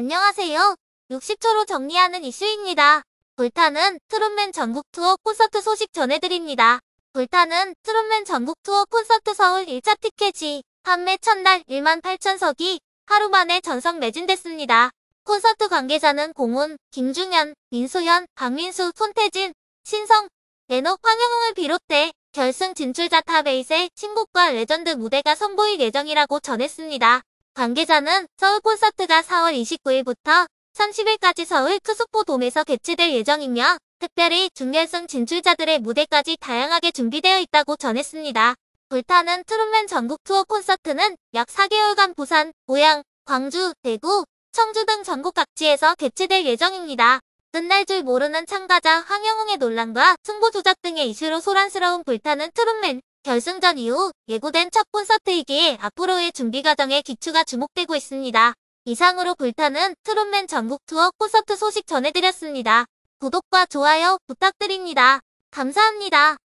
안녕하세요. 60초로 정리하는 이슈입니다. 불타는 트롯맨 전국 투어 콘서트 소식 전해드립니다. 불타는 트롯맨 전국 투어 콘서트 서울 1차 티켓이 판매 첫날 1만 8천석이 하루 만에 전석 매진됐습니다. 콘서트 관계자는 공훈, 김중현, 민소현, 박민수, 손태진, 신성, 레노, 황영웅을 비롯해 결승 진출자 탑8의 신곡과 레전드 무대가 선보일 예정이라고 전했습니다. 관계자는 서울 콘서트가 4월 29일부터 30일까지 서울 크수포돔에서 개최될 예정이며 특별히 중결승 진출자들의 무대까지 다양하게 준비되어 있다고 전했습니다. 불타는 트롯맨 전국 투어 콘서트는 약 4개월간 부산, 고양, 광주, 대구, 청주 등 전국 각지에서 개최될 예정입니다. 끝날 줄 모르는 참가자 황영웅의 논란과 승부 조작 등의 이슈로 소란스러운 불타는 트롯맨 결승전 이후 예고된 첫 콘서트이기에 앞으로의 준비 과정에 기초가 주목되고 있습니다. 이상으로 불타는 트롯맨 전국 투어 콘서트 소식 전해드렸습니다. 구독과 좋아요 부탁드립니다. 감사합니다.